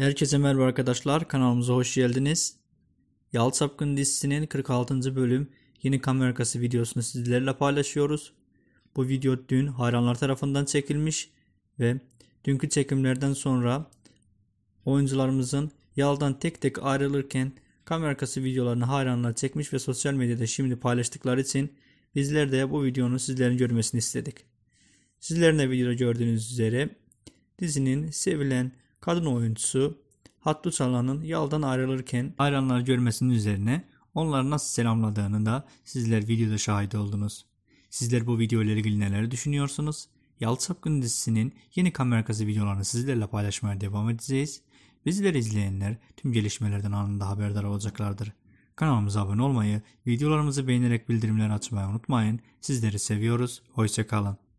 Herkese merhaba arkadaşlar. Kanalımıza hoş geldiniz. Yal Sapkın dizisinin 46. bölüm yeni kamera videosunu sizlerle paylaşıyoruz. Bu video dün hayranlar tarafından çekilmiş ve dünkü çekimlerden sonra oyuncularımızın Yal'dan tek tek ayrılırken kamera videolarını hayranlar çekmiş ve sosyal medyada şimdi paylaştıkları için bizler de bu videonun sizlerin görmesini istedik. Sizlerin de videoda gördüğünüz üzere dizinin sevilen kadın oyuncusu Hattu Salan'ın yaldan ayrılırken hayranlar görmesinin üzerine onları nasıl selamladığını da sizler videoda şahit oldunuz. Sizler bu video ile ilgili neler düşünüyorsunuz? Yalı Sapkın dizisinin yeni kamera videolarını sizlerle paylaşmaya devam edeceğiz. Bizleri izleyenler tüm gelişmelerden anında haberdar olacaklardır. Kanalımıza abone olmayı, videolarımızı beğenerek bildirimleri açmayı unutmayın. Sizleri seviyoruz. Hoşçakalın.